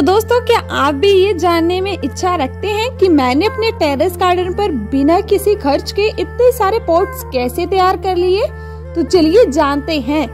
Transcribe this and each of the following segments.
तो दोस्तों क्या आप भी ये जानने में इच्छा रखते हैं कि मैंने अपने टेरेस गार्डन पर बिना किसी खर्च के इतने सारे पॉट्स कैसे तैयार कर लिए तो चलिए जानते हैं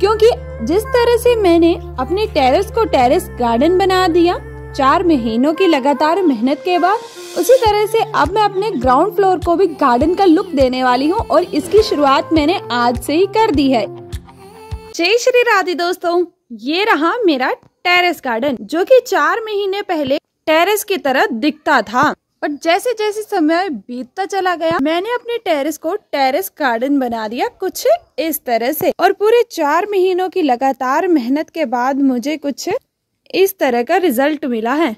क्योंकि जिस तरह से मैंने अपने टेरेस को टेरेस गार्डन बना दिया चार महीनों की लगातार मेहनत के बाद उसी तरह से अब मैं अपने ग्राउंड फ्लोर को भी गार्डन का लुक देने वाली हूँ और इसकी शुरुआत मैंने आज से ही कर दी है जय श्री राधे दोस्तों ये रहा मेरा टेरेस गार्डन जो कि चार महीने पहले टेरेस की तरह दिखता था और जैसे जैसे समय बीतता चला गया मैंने अपने टेरेस को टेरेस गार्डन बना दिया कुछ इस तरह से और पूरे चार महीनों की लगातार मेहनत के बाद मुझे कुछ इस तरह का रिजल्ट मिला है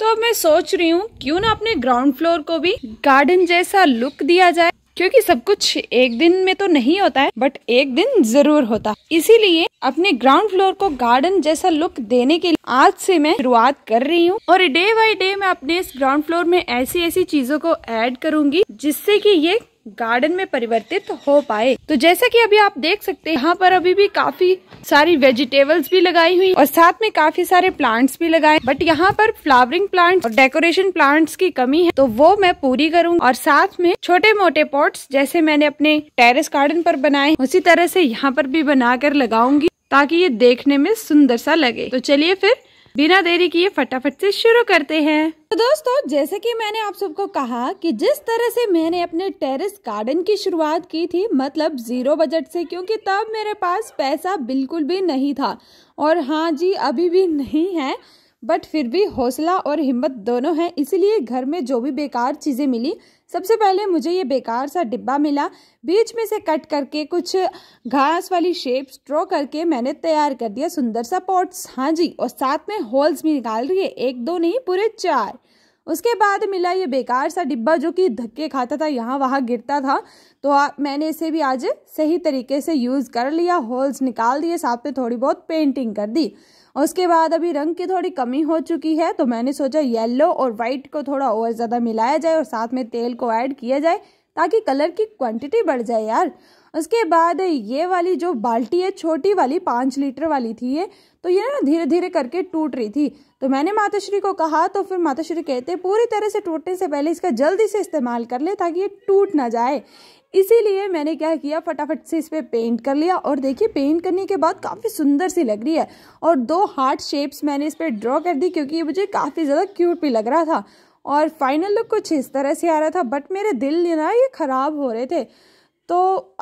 तो अब मैं सोच रही हूँ क्यों ना अपने ग्राउंड फ्लोर को भी गार्डन जैसा लुक दिया जाए क्योंकि सब कुछ एक दिन में तो नहीं होता है बट एक दिन जरूर होता है इसीलिए अपने ग्राउंड फ्लोर को गार्डन जैसा लुक देने के लिए आज से मैं शुरुआत कर रही हूँ और डे बाय डे मैं अपने इस ग्राउंड फ्लोर में ऐसी ऐसी चीजों को ऐड करूंगी जिससे कि ये गार्डन में परिवर्तित हो पाए तो जैसा कि अभी आप देख सकते हैं यहाँ पर अभी भी काफी सारी वेजिटेबल्स भी लगाई हुई और साथ में काफी सारे प्लांट्स भी लगाए बट यहाँ पर फ्लावरिंग प्लांट्स और डेकोरेशन प्लांट्स की कमी है तो वो मैं पूरी करूँगी और साथ में छोटे मोटे पॉट्स जैसे मैंने अपने टेरिस गार्डन पर बनाए उसी तरह से यहाँ पर भी बना कर लगाऊंगी ताकि ये देखने में सुंदर सा लगे तो चलिए फिर बिना देरी किए फटाफट से शुरू करते हैं तो दोस्तों जैसे कि मैंने आप सबको कहा कि जिस तरह से मैंने अपने टेरेस गार्डन की शुरुआत की थी मतलब जीरो बजट से क्योंकि तब मेरे पास पैसा बिल्कुल भी नहीं था और हाँ जी अभी भी नहीं है बट फिर भी हौसला और हिम्मत दोनों है इसलिए घर में जो भी बेकार चीज़ें मिली सबसे पहले मुझे ये बेकार सा डिब्बा मिला बीच में से कट करके कुछ घास वाली शेप्स ड्रॉ करके मैंने तैयार कर दिया सुंदर सा पॉट्स हाँ जी और साथ में होल्स भी निकाल दिए एक दो नहीं पूरे चार उसके बाद मिला ये बेकार सा डिब्बा जो कि धक्के खाता था यहाँ वहाँ गिरता था तो आ, मैंने इसे भी आज सही तरीके से यूज़ कर लिया होल्स निकाल दिए साथ में थोड़ी बहुत पेंटिंग कर दी उसके बाद अभी रंग की थोड़ी कमी हो चुकी है तो मैंने सोचा येलो और वाइट को थोड़ा और ज़्यादा मिलाया जाए और साथ में तेल को ऐड किया जाए ताकि कलर की क्वांटिटी बढ़ जाए यार उसके बाद ये वाली जो बाल्टी है छोटी वाली पाँच लीटर वाली थी ये तो ये ना धीरे धीरे करके टूट रही थी तो मैंने माताश्री को कहा तो फिर माताश्री कहते पूरी तरह से टूटने से पहले इसका जल्दी से इस्तेमाल कर ले ताकि ये टूट ना जाए इसीलिए मैंने क्या किया फटाफट से इस पर पे पेंट कर लिया और देखिए पेंट करने के बाद काफ़ी सुंदर सी लग रही है और दो हार्ट शेप्स मैंने इस पर ड्रॉ कर दी क्योंकि ये मुझे काफ़ी ज़्यादा क्यूट भी लग रहा था और फाइनल लुक कुछ इस तरह से आ रहा था बट मेरे दिल ना ये ख़राब हो रहे थे तो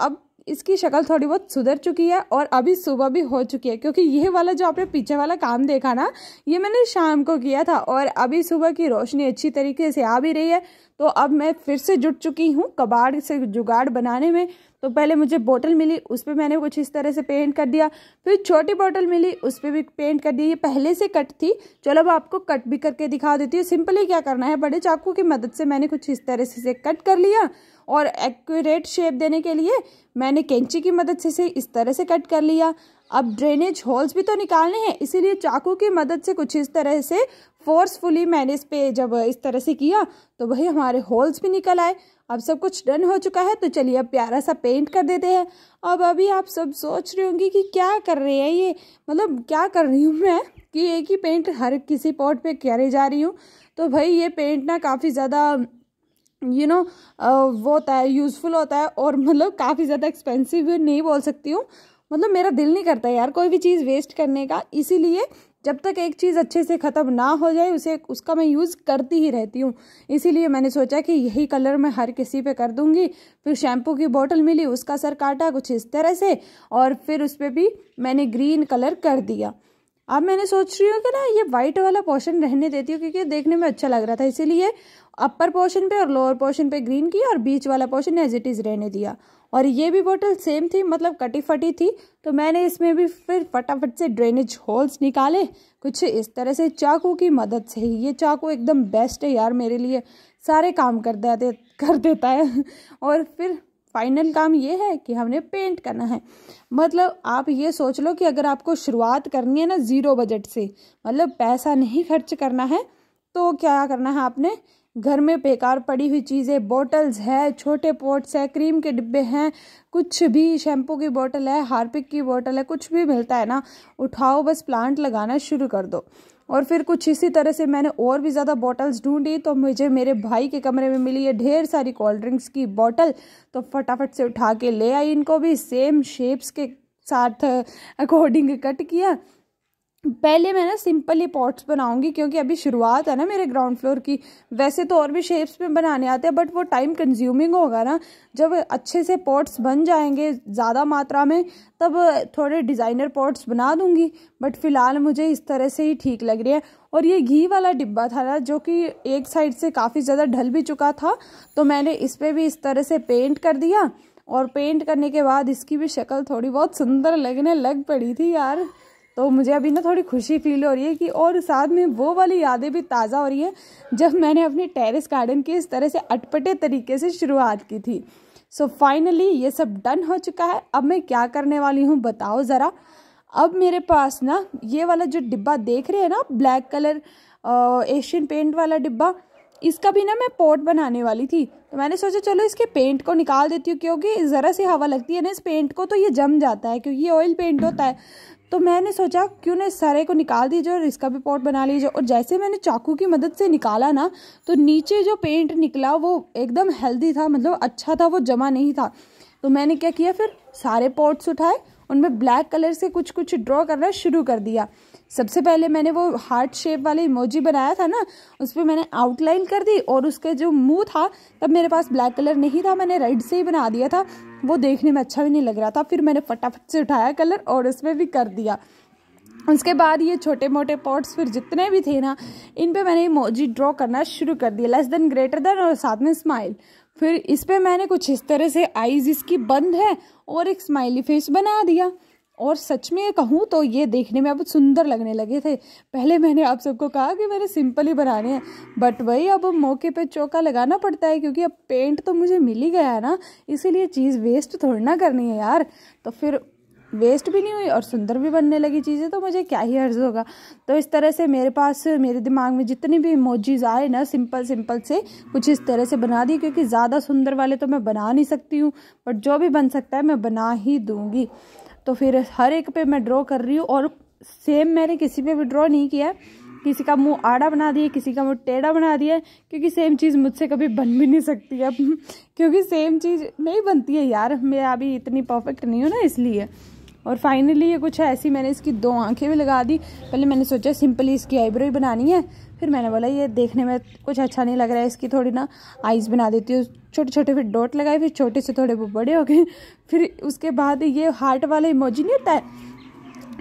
अब इसकी शक्ल थोड़ी बहुत सुधर चुकी है और अभी सुबह भी हो चुकी है क्योंकि ये वाला जो आपने पीछे वाला काम देखा ना ये मैंने शाम को किया था और अभी सुबह की रोशनी अच्छी तरीके से आ भी रही है तो अब मैं फिर से जुट चुकी हूँ कबाड़ से जुगाड़ बनाने में तो पहले मुझे बोतल मिली उस पर मैंने कुछ इस तरह से पेंट कर दिया फिर छोटी बोतल मिली उस पर भी पेंट कर दिया ये पहले से कट थी चलो अब आपको कट भी करके दिखा देती हूँ सिंपली क्या करना है बड़े चाकू की मदद से मैंने कुछ इस तरह से, से कट कर लिया और एक्यूरेट शेप देने के लिए मैंने कैंची की मदद से इसे इस तरह से कट कर लिया अब ड्रेनेज होल्स भी तो निकालने हैं इसीलिए चाकू की मदद से कुछ इस तरह से फोर्सफुली मैंने इस पर जब इस तरह से किया तो वही हमारे होल्स भी निकल आए अब सब कुछ डन हो चुका है तो चलिए अब प्यारा सा पेंट कर देते हैं अब अभी आप सब सोच रहे होंगी कि क्या कर रहे हैं ये मतलब क्या कर रही हूँ मैं कि एक ही पेंट हर किसी पॉट पे करे जा रही हूँ तो भाई ये पेंट ना काफ़ी ज़्यादा यू नो uh, वो होता है यूज़फुल होता है और मतलब काफ़ी ज़्यादा एक्सपेंसिव भी नहीं बोल सकती हूँ मतलब मेरा दिल नहीं करता यार कोई भी चीज़ वेस्ट करने का इसीलिए जब तक एक चीज़ अच्छे से ख़त्म ना हो जाए उसे उसका मैं यूज़ करती ही रहती हूँ इसीलिए मैंने सोचा कि यही कलर मैं हर किसी पे कर दूँगी फिर शैम्पू की बोतल मिली उसका सर काटा कुछ इस तरह से और फिर उस पर भी मैंने ग्रीन कलर कर दिया अब मैंने सोच रही हूँ कि ना ये वाइट वाला पोर्शन रहने देती हूँ क्योंकि देखने में अच्छा लग रहा था इसीलिए अपर पोर्शन पे और लोअर पोर्शन पे ग्रीन किया और बीच वाला पोर्शन एज इट इज़ रहने दिया और ये भी बोतल सेम थी मतलब कटी फटी थी तो मैंने इसमें भी फिर फटाफट से ड्रेनेज होल्स निकाले कुछ इस तरह से चाकू की मदद से ही ये चाकू एकदम बेस्ट है यार मेरे लिए सारे काम कर देते कर देता है और फिर फाइनल काम ये है कि हमने पेंट करना है मतलब आप ये सोच लो कि अगर आपको शुरुआत करनी है ना ज़ीरो बजट से मतलब पैसा नहीं खर्च करना है तो क्या करना है आपने घर में बेकार पड़ी हुई चीज़ें बॉटल्स है छोटे पोट्स है क्रीम के डिब्बे हैं कुछ भी शैम्पू की बोतल है हार्पिक की बोतल है कुछ भी मिलता है ना उठाओ बस प्लांट लगाना शुरू कर दो और फिर कुछ इसी तरह से मैंने और भी ज़्यादा बॉटल्स ढूंढी तो मुझे मेरे भाई के कमरे में मिली है ढेर सारी कोल्ड ड्रिंक्स की बॉटल तो फटाफट से उठा के ले आई इनको भी सेम शेप्स के साथ अकॉर्डिंग कट किया पहले मैं ना सिंपल ही पॉट्स बनाऊंगी क्योंकि अभी शुरुआत है ना मेरे ग्राउंड फ्लोर की वैसे तो और भी शेप्स में बनाने आते हैं बट वो टाइम कंज्यूमिंग होगा ना जब अच्छे से पॉट्स बन जाएंगे ज़्यादा मात्रा में तब थोड़े डिज़ाइनर पॉट्स बना दूंगी बट फ़िलहाल मुझे इस तरह से ही ठीक लग रही है और ये घी वाला डिब्बा था ना जो कि एक साइड से काफ़ी ज़्यादा ढल भी चुका था तो मैंने इस पर भी इस तरह से पेंट कर दिया और पेंट करने के बाद इसकी भी शक्ल थोड़ी बहुत सुंदर लगने लग पड़ी थी यार तो मुझे अभी ना थोड़ी खुशी फील हो रही है कि और साथ में वो वाली यादें भी ताज़ा हो रही हैं जब मैंने अपने टेरेस गार्डन की इस तरह से अटपटे तरीके से शुरुआत की थी सो so फाइनली ये सब डन हो चुका है अब मैं क्या करने वाली हूँ बताओ ज़रा अब मेरे पास ना ये वाला जो डिब्बा देख रहे हैं ना ब्लैक कलर एशियन पेंट वाला डिब्बा इसका भी ना मैं पोर्ट बनाने वाली थी तो मैंने सोचा चलो इसके पेंट को निकाल देती हूँ क्योंकि ज़रा सी हवा लगती है ना इस पेंट को तो ये जम जाता है क्योंकि ये ऑयल पेंट होता है तो मैंने सोचा क्यों ना इस सारे को निकाल दीजिए और इसका भी पॉट बना लीजिए और जैसे मैंने चाकू की मदद से निकाला ना तो नीचे जो पेंट निकला वो एकदम हेल्दी था मतलब अच्छा था वो जमा नहीं था तो मैंने क्या किया फिर सारे पॉट्स उठाए उनमें ब्लैक कलर से कुछ कुछ ड्रॉ करना शुरू कर दिया सबसे पहले मैंने वो हार्ट शेप वाले इमोजी बनाया था ना उस पर मैंने आउटलाइन कर दी और उसका जो मुंह था तब मेरे पास ब्लैक कलर नहीं था मैंने रेड से ही बना दिया था वो देखने में अच्छा भी नहीं लग रहा था फिर मैंने फटाफट से उठाया कलर और उसमें भी कर दिया उसके बाद ये छोटे मोटे पॉट्स फिर जितने भी थे ना इन पर मैंने इमोजी ड्रॉ करना शुरू कर दिया लेस देन ग्रेटर देन और साथ में स्माइल फिर इस पर मैंने कुछ इस तरह से आईज इसकी बंद है और एक स्माइली फेस बना दिया और सच में कहूँ तो ये देखने में अब सुंदर लगने लगे थे पहले मैंने आप सबको कहा कि मैंने सिंपल ही बनाने हैं बट वही अब मौके पे चौका लगाना पड़ता है क्योंकि अब पेंट तो मुझे मिल ही गया है ना इसीलिए चीज़ वेस्ट थोड़ी ना करनी है यार तो फिर वेस्ट भी नहीं हुई और सुंदर भी बनने लगी चीज़ें तो मुझे क्या ही अर्ज होगा तो इस तरह से मेरे पास मेरे दिमाग में जितने भी इमोजीज आए ना सिंपल सिंपल से कुछ इस तरह से बना दी क्योंकि ज़्यादा सुंदर वाले तो मैं बना नहीं सकती हूँ बट जो भी बन सकता है मैं बना ही दूँगी तो फिर हर एक पे मैं ड्रॉ कर रही हूँ और सेम मैंने किसी पे भी ड्रॉ नहीं किया किसी का मुंह आड़ा बना दिया किसी का मुंह टेढ़ा बना दिया क्योंकि सेम चीज़ मुझसे कभी बन भी नहीं सकती है क्योंकि सेम चीज़ नहीं बनती है यार मैं अभी इतनी परफेक्ट नहीं हूँ ना इसलिए और फाइनली ये कुछ ऐसी मैंने इसकी दो आंखें भी लगा दी पहले मैंने सोचा सिंपली इसकी आईब्रो ही बनानी है फिर मैंने बोला ये देखने में कुछ अच्छा नहीं लग रहा है इसकी थोड़ी ना आइज़ बना देती हूँ छोटे छोटे फिर डॉट लगाए फिर छोटे से थोड़े वो बड़े हो गए फिर उसके बाद ये हार्ट वाला इमोजी नहीं होता है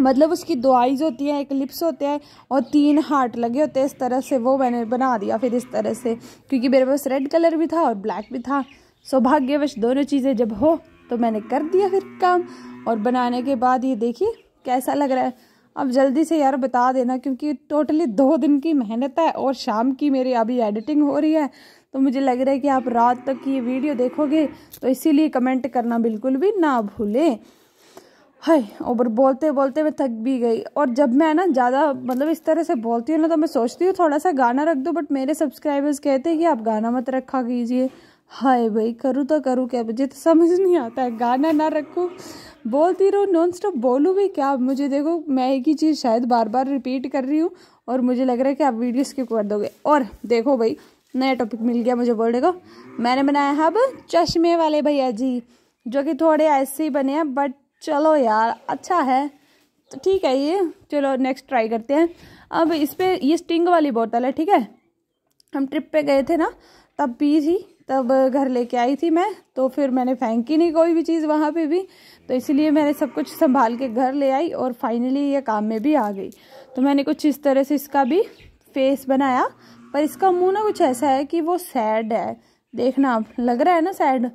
मतलब उसकी दो आइज़ होती है एक लिप्स होते हैं और तीन हार्ट लगे होते हैं इस तरह से वो मैंने बना दिया फिर इस तरह से क्योंकि मेरे पास रेड कलर भी था और ब्लैक भी था सौभाग्यवश दोनों चीज़ें जब हो तो मैंने कर दिया फिर काम और बनाने के बाद ये देखिए कैसा लग रहा है अब जल्दी से यार बता देना क्योंकि टोटली दो दिन की मेहनत है और शाम की मेरी अभी एडिटिंग हो रही है तो मुझे लग रहा है कि आप रात तक ये वीडियो देखोगे तो इसीलिए कमेंट करना बिल्कुल भी ना भूलें हाय और बोलते बोलते मैं थक भी गई और जब मैं ना ज़्यादा मतलब इस तरह से बोलती हूँ ना तो मैं सोचती हूँ थोड़ा सा गाना रख दूँ बट मेरे सब्सक्राइबर्स कहते हैं कि आप गाना मत रखा कीजिए हाय भाई करूँ तो करूँ क्या मुझे तो समझ नहीं आता है गाना ना रखूँ बोलती रहूँ नॉन स्टॉप बोलूँ भी क्या मुझे देखो मैं एक ही चीज़ शायद बार बार रिपीट कर रही हूँ और मुझे लग रहा है कि आप वीडियो स्किप कर दोगे और देखो भाई नया टॉपिक मिल गया मुझे बोलने का मैंने बनाया है अब चश्मे वाले भैया जी जो कि थोड़े ऐसे ही बने हैं बट चलो यार अच्छा है तो ठीक है ये चलो नेक्स्ट ट्राई करते हैं अब इस पर ये स्टिंग वाली बोतल है ठीक है हम ट्रिप पे गए थे ना तब पी थी तब घर लेके आई थी मैं तो फिर मैंने फेंकी नहीं कोई भी चीज़ वहाँ पे भी तो इसलिए मैंने सब कुछ संभाल के घर ले आई और फाइनली ये काम में भी आ गई तो मैंने कुछ इस तरह से इसका भी फेस बनाया पर इसका मुंह ना कुछ ऐसा है कि वो सैड है देखना आप लग रहा है ना सैड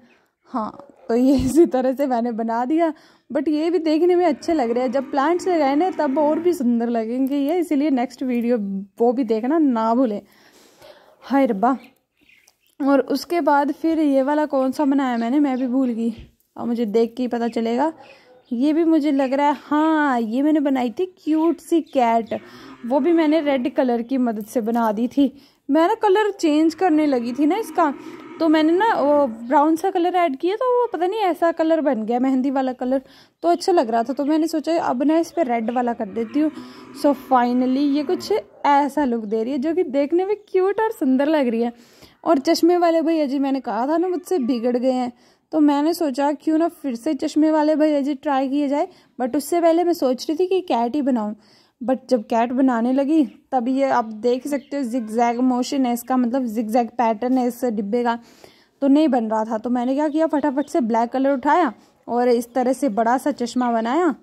हाँ तो ये इसी तरह से मैंने बना दिया बट ये भी देखने में अच्छे लग रहे हैं जब प्लांट्स लगाए ना तब और भी सुंदर लगेंगे ये इसीलिए नेक्स्ट वीडियो वो भी देखना ना भूलें हाय रब्बा और उसके बाद फिर ये वाला कौन सा बनाया मैंने मैं भी भूल गई और मुझे देख के ही पता चलेगा ये भी मुझे लग रहा है हाँ ये मैंने बनाई थी क्यूट सी कैट वो भी मैंने रेड कलर की मदद से बना दी थी मैं ना कलर चेंज करने लगी थी ना इसका तो मैंने ना वो ब्राउन सा कलर ऐड किया तो वो पता नहीं ऐसा कलर बन गया मेहंदी वाला कलर तो अच्छा लग रहा था तो मैंने सोचा अब ना इस पर रेड वाला कर देती हूँ सो फाइनली ये कुछ ऐसा लुक दे रही है जो कि देखने में क्यूट और सुंदर लग रही है और चश्मे वाले भैया जी मैंने कहा था ना मुझसे बिगड़ गए हैं तो मैंने सोचा क्यों ना फिर से चश्मे वाले भैया जी ट्राई किए जाए बट उससे पहले मैं सोच रही थी कि कैट ही बनाऊँ बट जब कैट बनाने लगी तब ये आप देख सकते हो जिग जैग मोशन है इसका मतलब जिग जैग पैटर्न है इस डिब्बे का तो नहीं बन रहा था तो मैंने क्या किया फटाफट से ब्लैक कलर उठाया और इस तरह से बड़ा सा चश्मा बनाया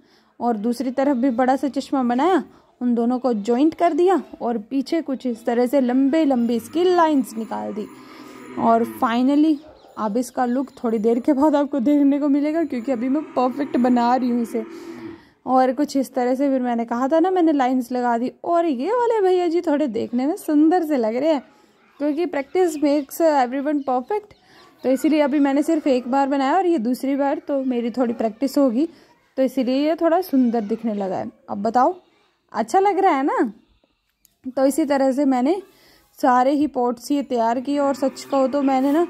और दूसरी तरफ भी बड़ा सा चश्मा बनाया उन दोनों को जॉइंट कर दिया और पीछे कुछ इस तरह से लंबे लंबे इसकी लाइंस निकाल दी और फाइनली अब इसका लुक थोड़ी देर के बाद आपको देखने को मिलेगा क्योंकि अभी मैं परफेक्ट बना रही हूँ इसे और कुछ इस तरह से फिर मैंने कहा था ना मैंने लाइंस लगा दी और ये वाले भैया जी थोड़े देखने में सुंदर से लग रहे हैं क्योंकि practice makes every one perfect तो इसीलिए अभी मैंने सिर्फ एक बार बनाया और ये दूसरी बार तो मेरी थोड़ी प्रैक्टिस होगी तो इसीलिए ये थोड़ा सुंदर दिखने लगा है अब बताओ अच्छा लग रहा है ना तो इसी तरह से मैंने सारे ही पॉट्स ये तैयार किए और सच कहो तो मैंने ना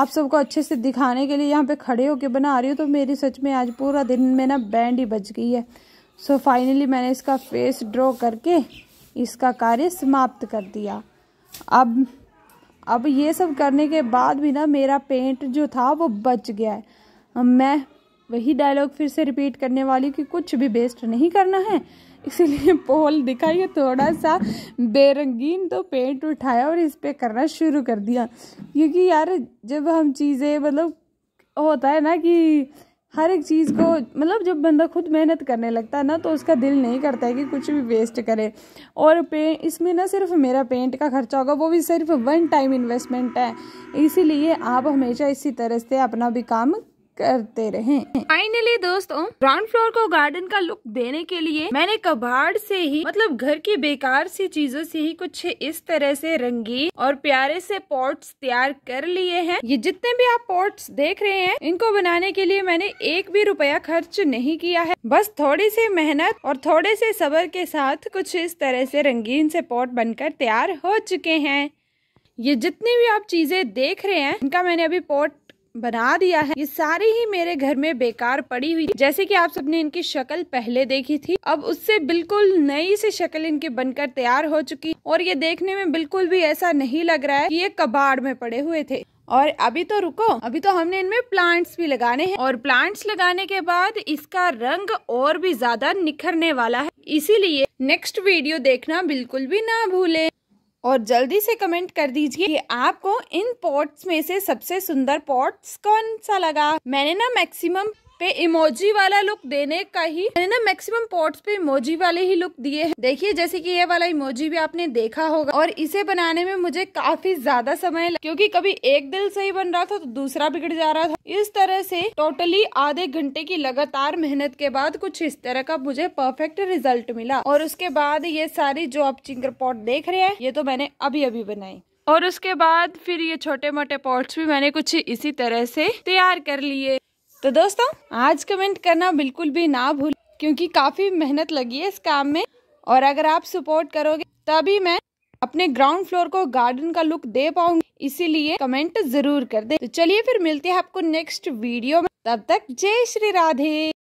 आप सबको अच्छे से दिखाने के लिए यहाँ पे खड़े होके बना रही हूँ तो मेरी सच में आज पूरा दिन में ना बैंड ही बच गई है सो so, फाइनली मैंने इसका फेस ड्रॉ करके इसका कार्य समाप्त कर दिया अब अब ये सब करने के बाद भी ना मेरा पेंट जो था वो बच गया है मैं वही डायलॉग फिर से रिपीट करने वाली कि कुछ भी वेस्ट नहीं करना है इसीलिए पोल दिखाइए थोड़ा सा बेरंगीन तो पेंट उठाया और इस पर करना शुरू कर दिया क्योंकि यार जब हम चीज़ें मतलब होता है ना कि हर एक चीज़ को मतलब जब बंदा खुद मेहनत करने लगता है ना तो उसका दिल नहीं करता है कि कुछ भी वेस्ट करे और पे इसमें ना सिर्फ मेरा पेंट का खर्चा होगा वो भी सिर्फ वन टाइम इन्वेस्टमेंट है इसीलिए आप हमेशा इसी तरह से अपना भी काम करते रहें फाइनली दोस्तों ग्राउंड फ्लोर को गार्डन का लुक देने के लिए मैंने कबाड़ से ही मतलब घर की बेकार सी चीजों से ही कुछ इस तरह से रंगीन और प्यारे से पॉट्स तैयार कर लिए हैं ये जितने भी आप पॉट्स देख रहे हैं इनको बनाने के लिए मैंने एक भी रुपया खर्च नहीं किया है बस थोड़ी सी मेहनत और थोड़े से सबर के साथ कुछ इस तरह से रंगीन से पॉट बनकर तैयार हो चुके हैं ये जितनी भी आप चीजें देख रहे हैं इनका मैंने अभी पॉट बना दिया है ये सारी ही मेरे घर में बेकार पड़ी हुई जैसे कि आप सबने इनकी शक्ल पहले देखी थी अब उससे बिल्कुल नई सी शक्ल इनकी बनकर तैयार हो चुकी और ये देखने में बिल्कुल भी ऐसा नहीं लग रहा है कि ये कबाड़ में पड़े हुए थे और अभी तो रुको अभी तो हमने इनमें प्लांट्स भी लगाने हैं और प्लांट्स लगाने के बाद इसका रंग और भी ज्यादा निखरने वाला है इसीलिए नेक्स्ट वीडियो देखना बिल्कुल भी ना भूले और जल्दी से कमेंट कर दीजिए कि आपको इन पॉट्स में से सबसे सुंदर पॉट्स कौन सा लगा मैंने ना मैक्सिमम पे इमोजी वाला लुक देने का ही मैंने ना मैक्सिमम पॉट्स पे इमोजी वाले ही लुक दिए हैं देखिए जैसे कि ये वाला इमोजी भी आपने देखा होगा और इसे बनाने में मुझे काफी ज्यादा समय लगा क्योंकि कभी एक दिल सही बन रहा था तो दूसरा बिगड़ जा रहा था इस तरह से टोटली आधे घंटे की लगातार मेहनत के बाद कुछ इस तरह का मुझे परफेक्ट रिजल्ट मिला और उसके बाद ये सारी जो आप चिंकर पॉट देख रहे हैं ये तो मैंने अभी अभी बनाई और उसके बाद फिर ये छोटे मोटे पॉट्स भी मैंने कुछ इसी तरह से तैयार कर लिए तो दोस्तों आज कमेंट करना बिल्कुल भी ना भूल क्योंकि काफ़ी मेहनत लगी है इस काम में और अगर आप सपोर्ट करोगे तभी मैं अपने ग्राउंड फ्लोर को गार्डन का लुक दे पाऊंगी इसीलिए कमेंट जरूर कर दे तो चलिए फिर मिलते हैं आपको नेक्स्ट वीडियो में तब तक जय श्री राधे